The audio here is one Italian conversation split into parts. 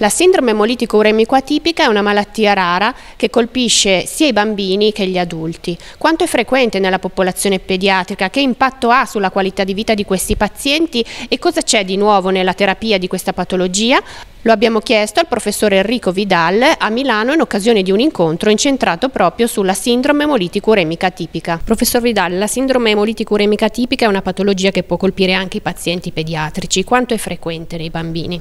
La sindrome emolitico-uremico atipica è una malattia rara che colpisce sia i bambini che gli adulti. Quanto è frequente nella popolazione pediatrica? Che impatto ha sulla qualità di vita di questi pazienti e cosa c'è di nuovo nella terapia di questa patologia? Lo abbiamo chiesto al professor Enrico Vidal a Milano in occasione di un incontro incentrato proprio sulla sindrome emolitico-uremica atipica. Professor Vidal, la sindrome emolitico-uremica atipica è una patologia che può colpire anche i pazienti pediatrici. Quanto è frequente nei bambini?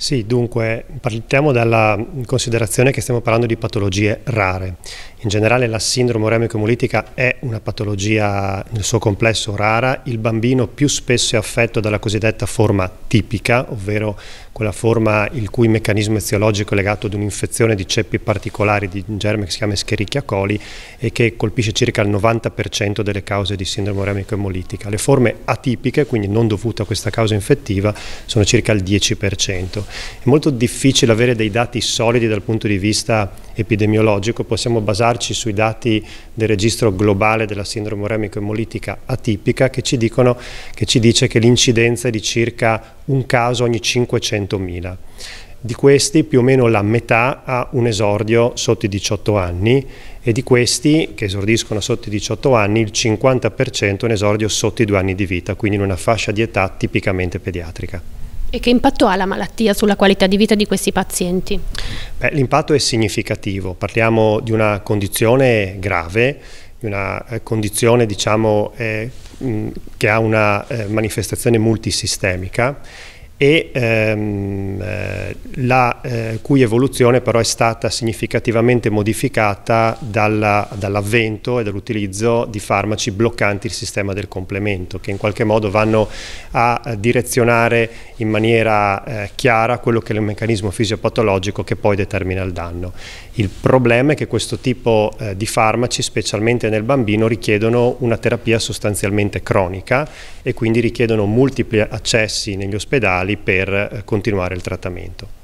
Sì, dunque partiamo dalla considerazione che stiamo parlando di patologie rare in generale la sindrome oremico-emolitica è una patologia nel suo complesso rara, il bambino più spesso è affetto dalla cosiddetta forma tipica, ovvero quella forma il cui meccanismo eziologico è legato ad un'infezione di ceppi particolari di un germe che si chiama Escherichia coli e che colpisce circa il 90% delle cause di sindrome oremico-emolitica. Le forme atipiche, quindi non dovute a questa causa infettiva, sono circa il 10%. È molto difficile avere dei dati solidi dal punto di vista epidemiologico, possiamo basare basarci sui dati del registro globale della sindrome uremico-emolitica atipica che ci, dicono, che ci dice che l'incidenza è di circa un caso ogni 500.000. Di questi più o meno la metà ha un esordio sotto i 18 anni e di questi che esordiscono sotto i 18 anni il 50% è un esordio sotto i 2 anni di vita, quindi in una fascia di età tipicamente pediatrica. E che impatto ha la malattia sulla qualità di vita di questi pazienti? L'impatto è significativo, parliamo di una condizione grave, di una eh, condizione diciamo, eh, che ha una eh, manifestazione multisistemica e ehm, eh, la eh, cui evoluzione però è stata significativamente modificata dall'avvento e dall'utilizzo di farmaci bloccanti il sistema del complemento che in qualche modo vanno a direzionare in maniera eh, chiara quello che è il meccanismo fisiopatologico che poi determina il danno. Il problema è che questo tipo eh, di farmaci specialmente nel bambino richiedono una terapia sostanzialmente cronica e quindi richiedono multipli accessi negli ospedali fondamentali per eh, continuare il trattamento.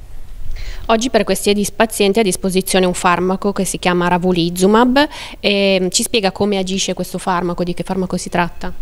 Oggi per questi pazienti è a disposizione un farmaco che si chiama Ravulizumab. E ehm, ci spiega come agisce questo farmaco, di che farmaco si tratta?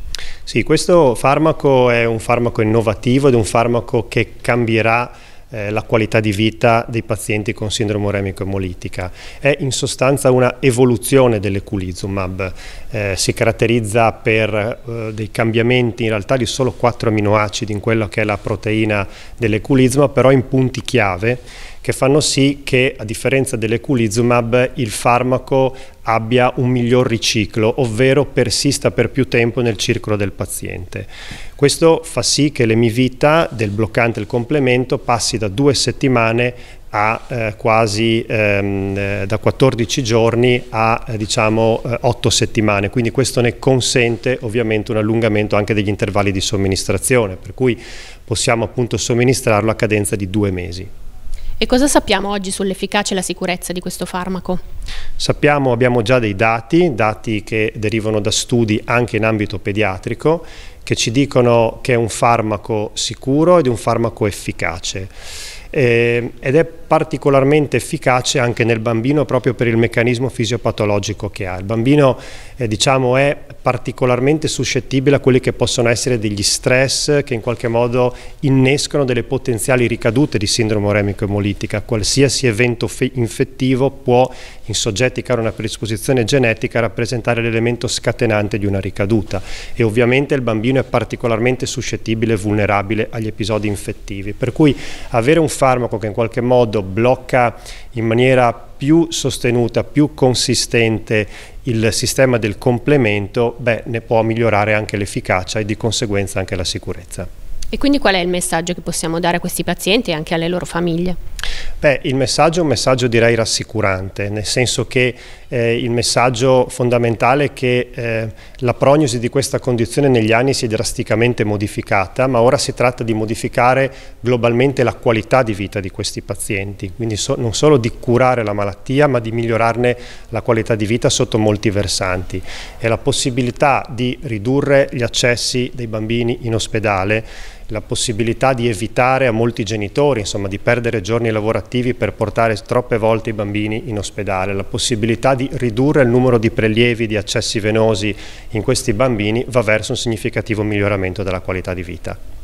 Sì, questo farmaco è un farmaco innovativo ed è un farmaco che cambierà eh, la qualità di vita dei pazienti con sindrome uremico emolitica. È in sostanza una evoluzione dell'eculizumab, eh, si caratterizza per eh, dei cambiamenti in realtà di solo 4 aminoacidi in quella che è la proteina dell'eculizumab, però in punti chiave che fanno sì che a differenza dell'eculizumab il farmaco abbia un miglior riciclo, ovvero persista per più tempo nel circolo del paziente. Questo fa sì che l'emivita del bloccante del complemento passi da due settimane a eh, quasi ehm, eh, da 14 giorni a eh, diciamo 8 eh, settimane, quindi questo ne consente ovviamente un allungamento anche degli intervalli di somministrazione, per cui possiamo appunto somministrarlo a cadenza di due mesi. E cosa sappiamo oggi sull'efficacia e la sicurezza di questo farmaco? Sappiamo, abbiamo già dei dati, dati che derivano da studi anche in ambito pediatrico, che ci dicono che è un farmaco sicuro ed un farmaco efficace eh, ed è particolarmente efficace anche nel bambino proprio per il meccanismo fisiopatologico che ha. Il bambino eh, diciamo, è particolarmente suscettibile a quelli che possono essere degli stress che in qualche modo innescono delle potenziali ricadute di sindrome oremico-emolitica. Qualsiasi evento infettivo può in soggetti che hanno una predisposizione genetica rappresentare l'elemento scatenante di una ricaduta e ovviamente il bambino è particolarmente suscettibile e vulnerabile agli episodi infettivi. Per cui avere un farmaco che in qualche modo blocca in maniera più sostenuta, più consistente il sistema del complemento, beh, ne può migliorare anche l'efficacia e di conseguenza anche la sicurezza. E quindi qual è il messaggio che possiamo dare a questi pazienti e anche alle loro famiglie? Beh, il messaggio è un messaggio direi rassicurante, nel senso che eh, il messaggio fondamentale è che eh, la prognosi di questa condizione negli anni si è drasticamente modificata, ma ora si tratta di modificare globalmente la qualità di vita di questi pazienti, quindi so non solo di curare la malattia, ma di migliorarne la qualità di vita sotto molti versanti. E la possibilità di ridurre gli accessi dei bambini in ospedale la possibilità di evitare a molti genitori insomma, di perdere giorni lavorativi per portare troppe volte i bambini in ospedale, la possibilità di ridurre il numero di prelievi di accessi venosi in questi bambini va verso un significativo miglioramento della qualità di vita.